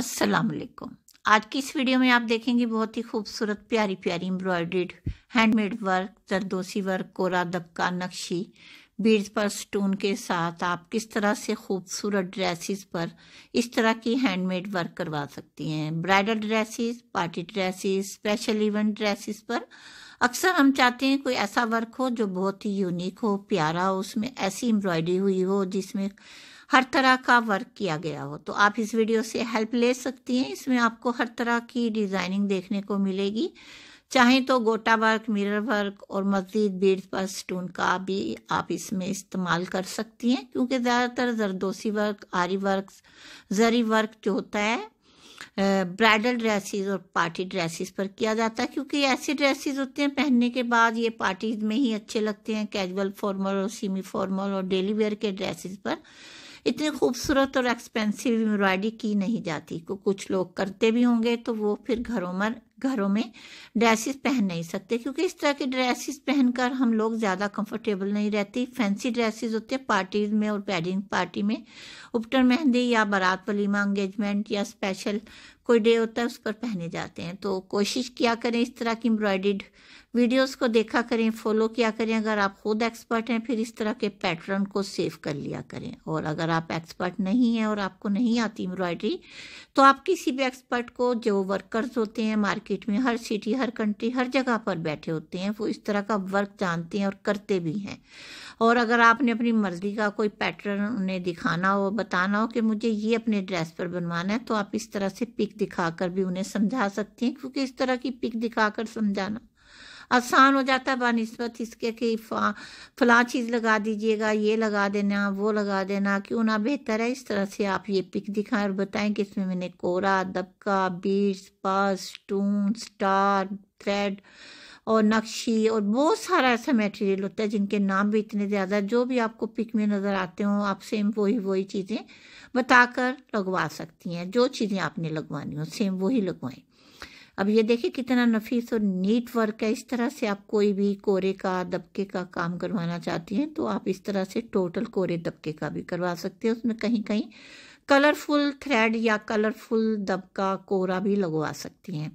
अस्सलाम वालेकुम आज की इस वीडियो में आप देखेंगे बहुत ही खूबसूरत प्यारी प्यारी embroidered handmade work zardozi work कोरा दबका नक्शी बीड्स पर स्टोन के साथ आप किस तरह से खूबसूरत ड्रेसेस पर इस तरह की हैंडमेड वर्क करवा सकती हैं bridal dresses party dresses special event dresses पर अक्सर हम चाहते हैं कोई ऐसा वर्क हो जो बहुत ही यूनिक हो प्यारा हो उसमें ऐसी एम्ब्रॉयडरी हुई हो जिसमें हर तरह का वर्क किया गया हो तो आप इस वीडियो से हेल्प ले सकती हैं इसमें आपको हर तरह की डिज़ाइनिंग देखने को मिलेगी चाहे तो गोटा वर्क मिरर वर्क और मजीद बीड पर स्टोन का भी आप इसमें इस्तेमाल कर सकती हैं क्योंकि ज़्यादातर zardozi work aari work zari work जो होता है ब्राइडल ड्रेसेस और पार्टी ड्रेसेस पर किया जाता है क्योंकि ऐसे ड्रेसेस होते हैं पहनने के बाद ये पार्टीज में ही अच्छे लगते हैं कैजुअल फॉर्मल और सेमी फॉर्मल और डेली वेयर के ड्रेसेस पर इतनी खूबसूरत और एक्सपेंसिव एम्ब्रॉयडरी की नहीं जाती को कुछ लोग करते भी होंगे तो वो फिर घरों में घरों में ड्रेसेस पहन नहीं सकते क्योंकि इस तरह के ड्रेसेस पहनकर हम लोग ज़्यादा कंफर्टेबल नहीं रहते फैंसी ड्रेसेस होते हैं पार्टीज में और वेडिंग पार्टी में उपटर मेहंदी या बारात वलीमा एंगेजमेंट या स्पेशल कोई डे होता है उस पर पहने जाते हैं तो कोशिश किया करें इस तरह की एम्ब्रॉयड वीडियोस को देखा करें फॉलो किया करें अगर आप खुद एक्सपर्ट हैं फिर इस तरह के पैटर्न को सेव कर लिया करें और अगर आप एक्सपर्ट नहीं हैं और आपको नहीं आती एम्ब्रॉयडरी तो आप किसी भी एक्सपर्ट को जो वर्कर्स होते हैं मार्केट मार्केट में हर सिटी हर कंट्री हर जगह पर बैठे होते हैं वो इस तरह का वर्क जानते हैं और करते भी हैं और अगर आपने अपनी मर्ज़ी का कोई पैटर्न उन्हें दिखाना हो बताना हो कि मुझे ये अपने ड्रेस पर बनवाना है तो आप इस तरह से पिक दिखाकर भी उन्हें समझा सकते हैं क्योंकि इस तरह की पिक दिखाकर समझाना आसान हो जाता है बनस्बत इसके कि फला चीज़ लगा दीजिएगा ये लगा देना वो लगा देना क्यों ना बेहतर है इस तरह से आप ये पिक दिखाएं और बताएं कि इसमें मैंने कोरा दबका बीज पास टून स्टार थ्रेड और नक्शी और बहुत सारा ऐसा मटेरियल होता है जिनके नाम भी इतने ज़्यादा जो भी आपको पिक में नज़र आते हो आप सेम वही वही चीज़ें बताकर लगवा सकती हैं जो चीज़ें आपने लगवानी हो सेम वही लगवाएं अब ये देखिए कितना नफीस और नीट वर्क है इस तरह से आप कोई भी कोरे का दबके का काम करवाना चाहती हैं तो आप इस तरह से टोटल कोरे दबके का भी करवा सकते हैं उसमें कहीं कहीं कलरफुल थ्रेड या कलरफुल दबका कोरा भी लगवा सकती हैं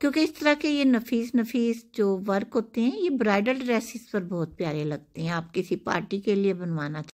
क्योंकि इस तरह के ये नफीस नफीस जो वर्क होते हैं ये ब्राइडल ड्रेसिस पर बहुत प्यारे लगते हैं आप किसी पार्टी के लिए बनवाना